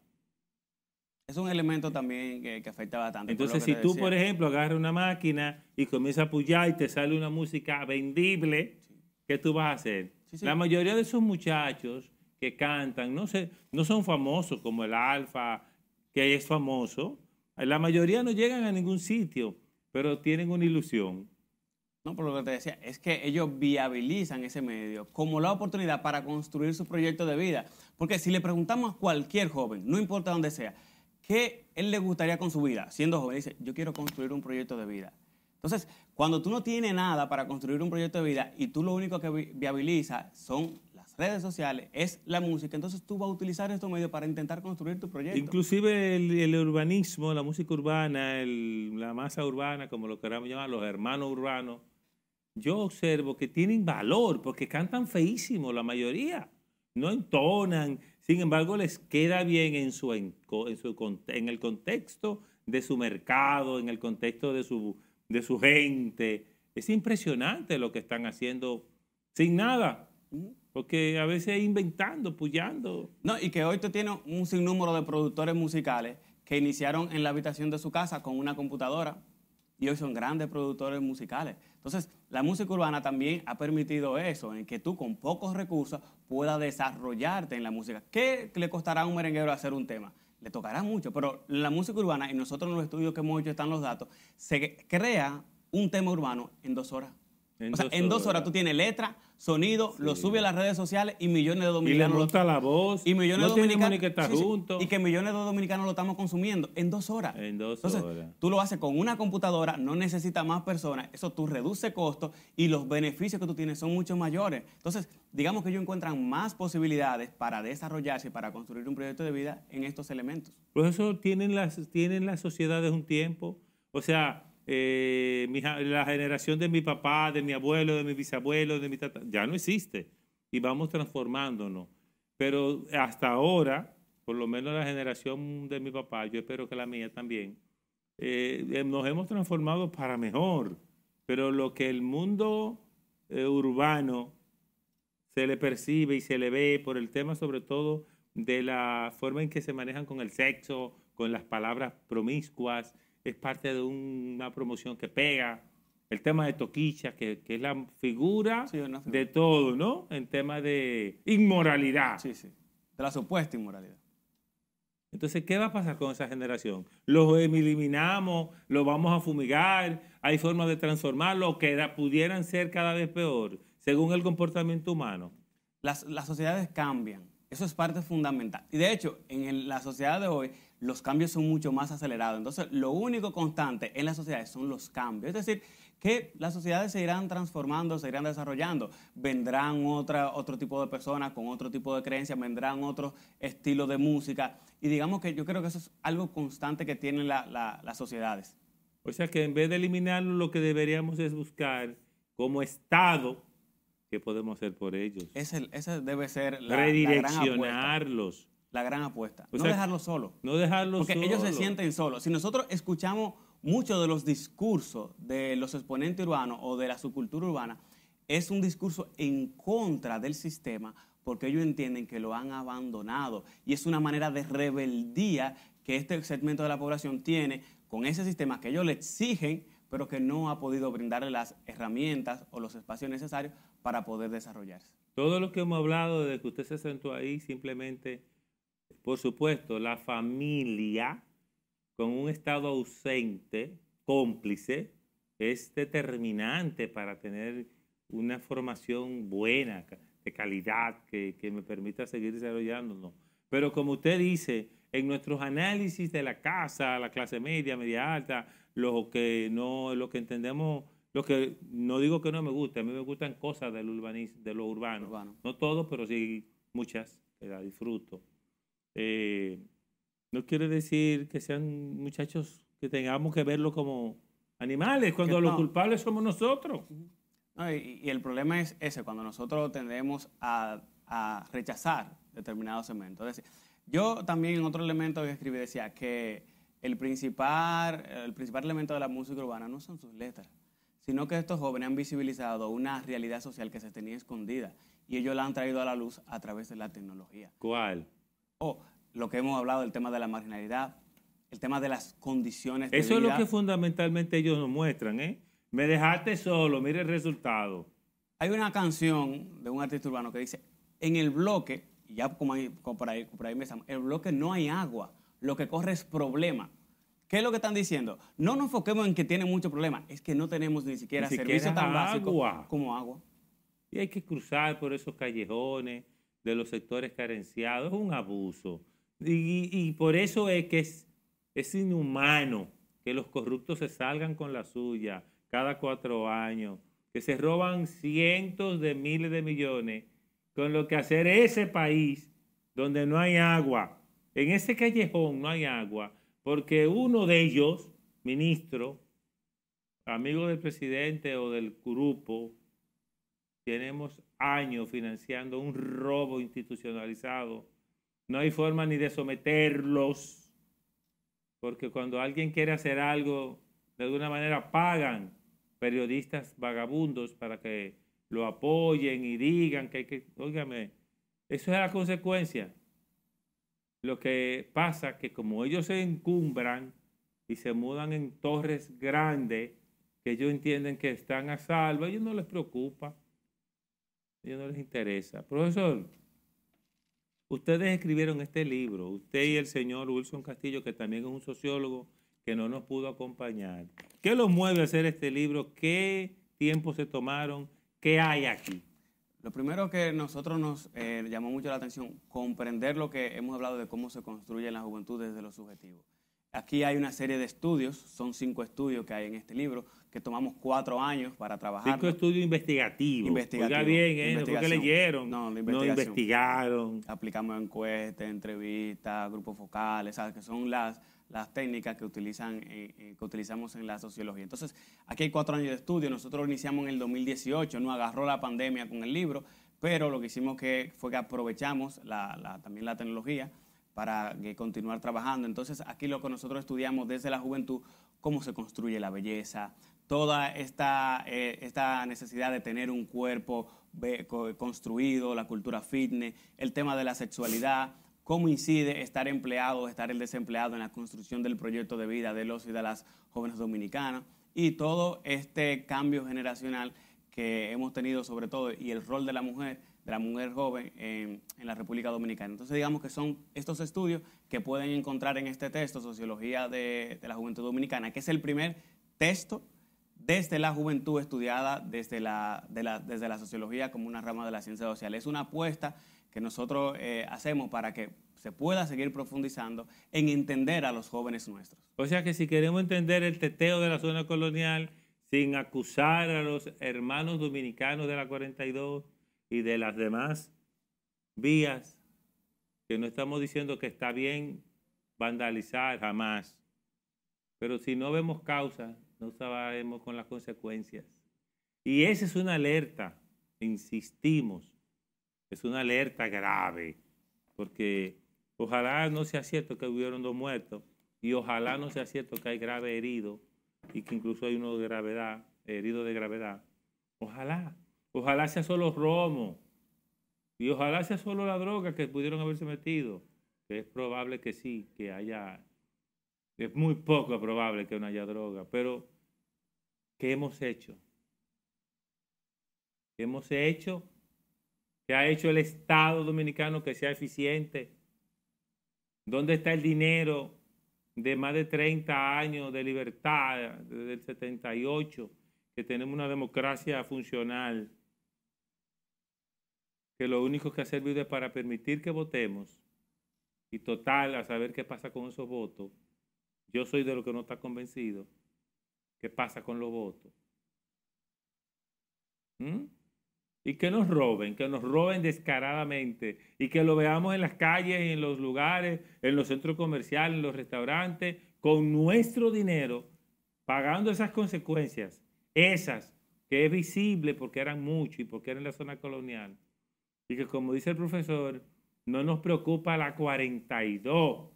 Es un elemento también que, afectaba afecta bastante. Entonces, si tú, por ejemplo, agarras una máquina y comienzas a apoyar y te sale una música vendible, ¿qué tú vas a hacer? La mayoría de esos muchachos que cantan no, no son famosos como el Alfa, que es famoso, la mayoría no llegan a ningún sitio, pero tienen una ilusión. No, por lo que te decía, es que ellos viabilizan ese medio como la oportunidad para construir su proyecto de vida. Porque si le preguntamos a cualquier joven, no importa dónde sea, ¿qué él le gustaría con su vida? Siendo joven, dice, yo quiero construir un proyecto de vida. Entonces, cuando tú no tienes nada para construir un proyecto de vida y tú lo único que viabiliza son redes sociales, es la música. Entonces tú vas a utilizar estos medios para intentar construir tu proyecto. Inclusive el, urbanismo, la música urbana, la masa urbana, como lo queramos llamar, los hermanos urbanos, yo observo que tienen valor porque cantan feísimo la mayoría. No entonan, sin embargo les queda bien en, su, en, su, en el contexto de su mercado, en el contexto de su, de su gente. Es impresionante lo que están haciendo sin nada. Porque a veces inventando, puyando. No, y que hoy tú tienes un sinnúmero de productores musicales que iniciaron en la habitación de su casa con una computadora y hoy son grandes productores musicales. Entonces, la música urbana también ha permitido eso, en que tú con pocos recursos puedas desarrollarte en la música. ¿Qué le costará a un merenguero hacer un tema? Le tocará mucho, pero la música urbana, y nosotros en los estudios que hemos hecho están los datos, se crea un tema urbano en dos horas. En o dos horas tú tienes letra, sonido, lo subes a las redes sociales y millones de dominicanos. Y le gusta la voz. Y millones de dominicanos. Que y que millones de dominicanos lo estamos consumiendo en dos horas. En dos Entonces, horas. Tú lo haces con una computadora, no necesitas más personas. Eso tú reduce costos y los beneficios que tú tienes son mucho mayores. Entonces, digamos que ellos encuentran más posibilidades para desarrollarse y para construir un proyecto de vida en estos elementos. Por eso tienen las, tienen las sociedades un tiempo. O sea, eh, la generación de mi papá, de mi abuelo, de mi bisabuelo, de mi tata, ya no existe. Y vamos transformándonos. Pero hasta ahora, por lo menos la generación de mi papá, yo espero que la mía también, eh, eh, nos hemos transformado para mejor. Pero lo que el mundo urbano se le percibe y se le ve por el tema sobre todo de la forma en que se manejan con el sexo, con las palabras promiscuas, es parte de una promoción que pega. El tema de Toquicha, que, es la figura, de todo, ¿no? En tema de inmoralidad. Sí, sí. De la supuesta inmoralidad. Entonces, ¿qué va a pasar con esa generación? ¿Los eliminamos? ¿Los vamos a fumigar? ¿Hay formas de transformarlos que pudieran ser cada vez peor según el comportamiento humano? Las, sociedades cambian. Eso es parte fundamental. Y de hecho, en la sociedad de hoy los cambios son mucho más acelerados. Entonces, lo único constante en las sociedades son los cambios. Es decir, que las sociedades se irán transformando, se irán desarrollando. Vendrán otra, otro tipo de personas con otro tipo de creencias, vendrán otro estilo de música. Y digamos que yo creo que eso es algo constante que tienen las sociedades. O sea que en vez de eliminarlo, lo que deberíamos es buscar como Estado qué podemos hacer por ellos. Ese, debe ser la, Redireccionarlos la gran apuesta. no dejarlo solo. No dejarlo Porque ellos se sienten solos. Si nosotros escuchamos muchos de los discursos de los exponentes urbanos o de la subcultura urbana, es un discurso en contra del sistema porque ellos entienden que lo han abandonado y es una manera de rebeldía que este segmento de la población tiene con ese sistema que ellos le exigen, pero que no ha podido brindarle las herramientas o los espacios necesarios para poder desarrollarse. Todo lo que hemos hablado desde que usted se sentó ahí simplemente por supuesto, la familia con un estado ausente, cómplice, es determinante para tener una formación buena, de calidad, que, me permita seguir desarrollándonos. Pero como usted dice, en nuestros análisis de la casa, la clase media, media alta, lo que no, lo que entendemos, lo que no digo que no me guste, a mí me gustan cosas del urbanismo, de lo urbano. No todo, pero sí muchas, que la disfruto. Eh, no quiere decir que sean muchachos que tengamos que verlo como animales, cuando los culpables somos nosotros. y, el problema es ese, cuando nosotros tendemos a, rechazar determinados elementos. Es yo también en otro elemento que escribí decía que el principal, el principal elemento de la música urbana no son sus letras, sino que estos jóvenes han visibilizado una realidad social que se tenía escondida y ellos la han traído a la luz a través de la tecnología. ¿Cuál? o lo que hemos hablado, del tema de la marginalidad, el tema de las condiciones. Eso de vida. es lo que fundamentalmente ellos nos muestran, ¿eh? Me dejaste solo, mire el resultado. Hay una canción de un artista urbano que dice, en el bloque, ya como, por ahí, por ahí me el bloque no hay agua, lo que corre es problema. ¿Qué es lo que están diciendo? No nos enfoquemos en que tiene mucho problema, es que no tenemos ni siquiera, servicio tan agua. como agua. Y hay que cruzar por esos callejones, de los sectores carenciados. Es un abuso. Y, por eso es que es, inhumano que los corruptos se salgan con la suya cada cuatro años, que se roban cientos de miles de millones con lo que hacer ese país donde no hay agua. En ese callejón no hay agua, porque uno de ellos, ministro, amigo del presidente o del grupo, tenemos años financiando un robo institucionalizado. No hay forma ni de someterlos, porque cuando alguien quiere hacer algo, de alguna manera pagan periodistas vagabundos para que lo apoyen y digan que hay que, óigame, eso es la consecuencia. Lo que pasa que como ellos se encumbran y se mudan en torres grandes, que ellos entienden que están a salvo, a ellos no les preocupa. A no les interesa. Profesor, ustedes escribieron este libro, usted y el señor Wilson Castillo, que también es un sociólogo que no nos pudo acompañar. ¿Qué los mueve a hacer este libro? ¿Qué tiempo se tomaron? ¿Qué hay aquí? Lo primero que a nosotros nos eh, llamó mucho la atención, comprender lo que hemos hablado de cómo se construye en la juventud desde lo subjetivo. Aquí hay una serie de estudios, son cinco estudios que hay en este libro, que tomamos cuatro años para trabajar. Cinco estudios investigativos. Investigativo. Oiga bien, ¿eh? qué leyeron? leyeron. No, no investigaron. Aplicamos encuestas, entrevistas, grupos focales, ¿sabes? que son las, las técnicas que, utilizan, eh, eh, que utilizamos en la sociología. Entonces, aquí hay cuatro años de estudio. Nosotros iniciamos en el 2018, no agarró la pandemia con el libro, pero lo que hicimos fue que aprovechamos la, también la tecnología para eh, continuar trabajando. Entonces, aquí lo que nosotros estudiamos desde la juventud, cómo se construye la belleza, toda esta, eh, necesidad de tener un cuerpo construido, la cultura fitness, el tema de la sexualidad, cómo incide estar empleado, o estar el desempleado en la construcción del proyecto de vida de los y de las jóvenes dominicanas y todo este cambio generacional que hemos tenido sobre todo y el rol de la mujer la mujer joven en, la República Dominicana. Entonces digamos que son estos estudios que pueden encontrar en este texto, Sociología de, la Juventud Dominicana, que es el primer texto desde la juventud estudiada desde la, desde la sociología como una rama de la ciencia social. Es una apuesta que nosotros eh, hacemos para que se pueda seguir profundizando en entender a los jóvenes nuestros. O sea que si queremos entender el teteo de la zona colonial sin acusar a los hermanos dominicanos de la 42, y de las demás vías, que no estamos diciendo que está bien vandalizar jamás, pero si no vemos causa, no sabemos con las consecuencias. Y esa es una alerta, insistimos, es una alerta grave, porque ojalá no sea cierto que hubieron dos muertos y ojalá no sea cierto que hay grave herido y que incluso hay uno de gravedad, herido de gravedad. Ojalá, Ojalá sea solo romo. Y ojalá sea solo la droga que pudieron haberse metido. es probable que sí, que haya. Es muy poco probable que no haya droga. Pero, ¿qué hemos hecho? ¿Qué hemos hecho? ¿Qué ha hecho el Estado dominicano que sea eficiente? ¿Dónde está el dinero de más de 30 años de libertad, desde el 78, que tenemos una democracia funcional? que lo único que ha servido es para permitir que votemos y total a saber qué pasa con esos votos. Yo soy de lo que no está convencido. ¿Qué pasa con los votos? ¿Mm? Y que nos roben, que nos roben descaradamente y que lo veamos en las calles, en los lugares, en los centros comerciales, en los restaurantes, con nuestro dinero, pagando esas consecuencias, esas que es visible porque eran muchos y porque eran en la zona colonial. Y que como dice el profesor, no nos preocupa la 42.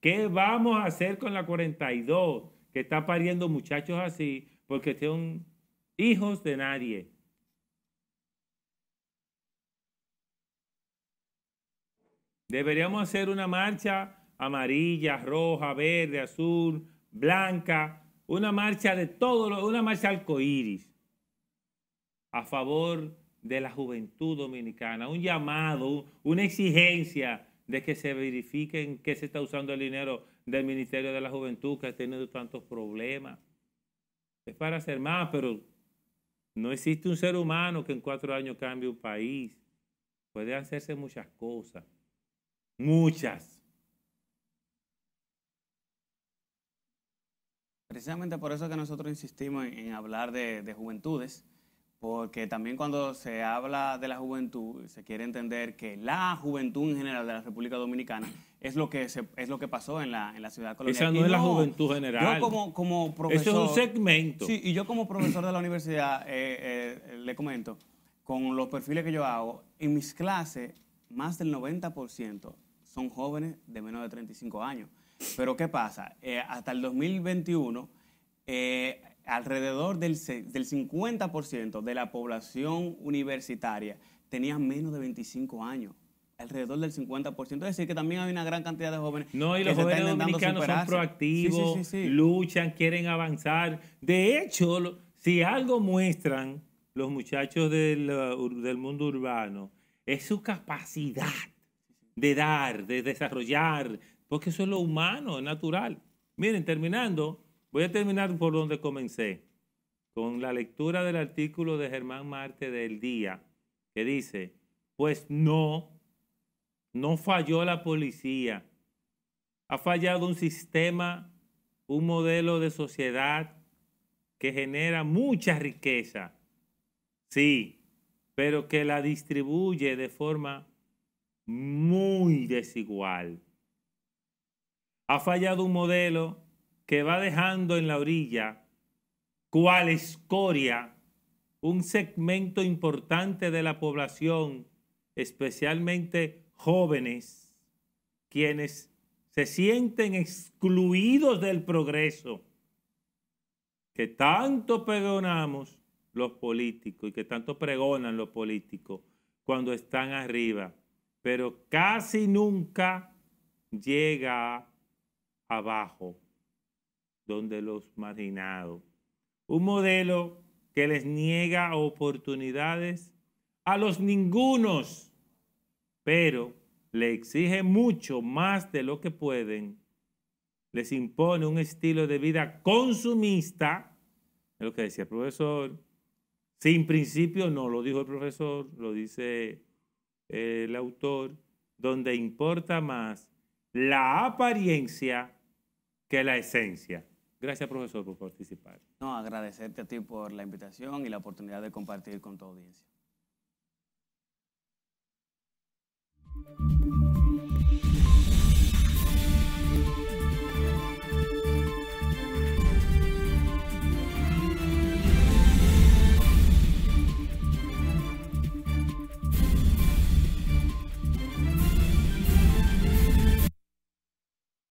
¿Qué vamos a hacer con la 42? Que está pariendo muchachos así porque son hijos de nadie. Deberíamos hacer una marcha amarilla, roja, verde, azul, blanca, una marcha de todo, una marcha arcoíris a favor de la juventud dominicana, un llamado, una exigencia de que se verifiquen que se está usando el dinero del Ministerio de la Juventud que ha tenido tantos problemas. Es para hacer más, pero no existe un ser humano que en cuatro años cambie un país. Puede hacerse muchas cosas, muchas. Precisamente por eso que nosotros insistimos en, hablar de juventudes porque también cuando se habla de la juventud, se quiere entender que la juventud en general de la República Dominicana es lo que, es lo que pasó en la, en la ciudad colonial. Esa no es la juventud general. Yo como, como profesor... Eso es un segmento. Sí, y yo como profesor de la universidad, eh, eh, le comento, con los perfiles que yo hago, en mis clases, más del 90% son jóvenes de menos de 35 años. Pero ¿qué pasa? Eh, hasta el 2021... Eh, alrededor del, 50% de la población universitaria tenía menos de 25 años alrededor del 50%. Es decir, que también hay una gran cantidad de jóvenes. No, y los jóvenes dominicanos son proactivos, luchan, quieren avanzar. De hecho, si algo muestran los muchachos del mundo urbano, es su capacidad de dar, de desarrollar, porque eso es lo humano, es natural. Miren, terminando, Voy a terminar por donde comencé, con la lectura del artículo de Germán Marte del Día, que dice, pues no, no falló la policía, ha fallado un sistema, un modelo de sociedad que genera mucha riqueza, sí, pero que la distribuye de forma muy desigual. Ha fallado un modelo que va dejando en la orilla, cual escoria, un segmento importante de la población, especialmente jóvenes, quienes se sienten excluidos del progreso que tanto pregonamos los políticos y que tanto pregonan los políticos cuando están arriba, pero casi nunca llega abajo donde los marginados. Un modelo que les niega oportunidades a los ningunos, pero le exige mucho más de lo que pueden. Les impone un estilo de vida consumista, es lo que decía el profesor. Sin principio, no, lo dijo el profesor, lo dice eh, el autor, donde importa más la apariencia que la esencia. Gracias, profesor, por participar. No, agradecerte a ti por la invitación y la oportunidad de compartir con tu audiencia.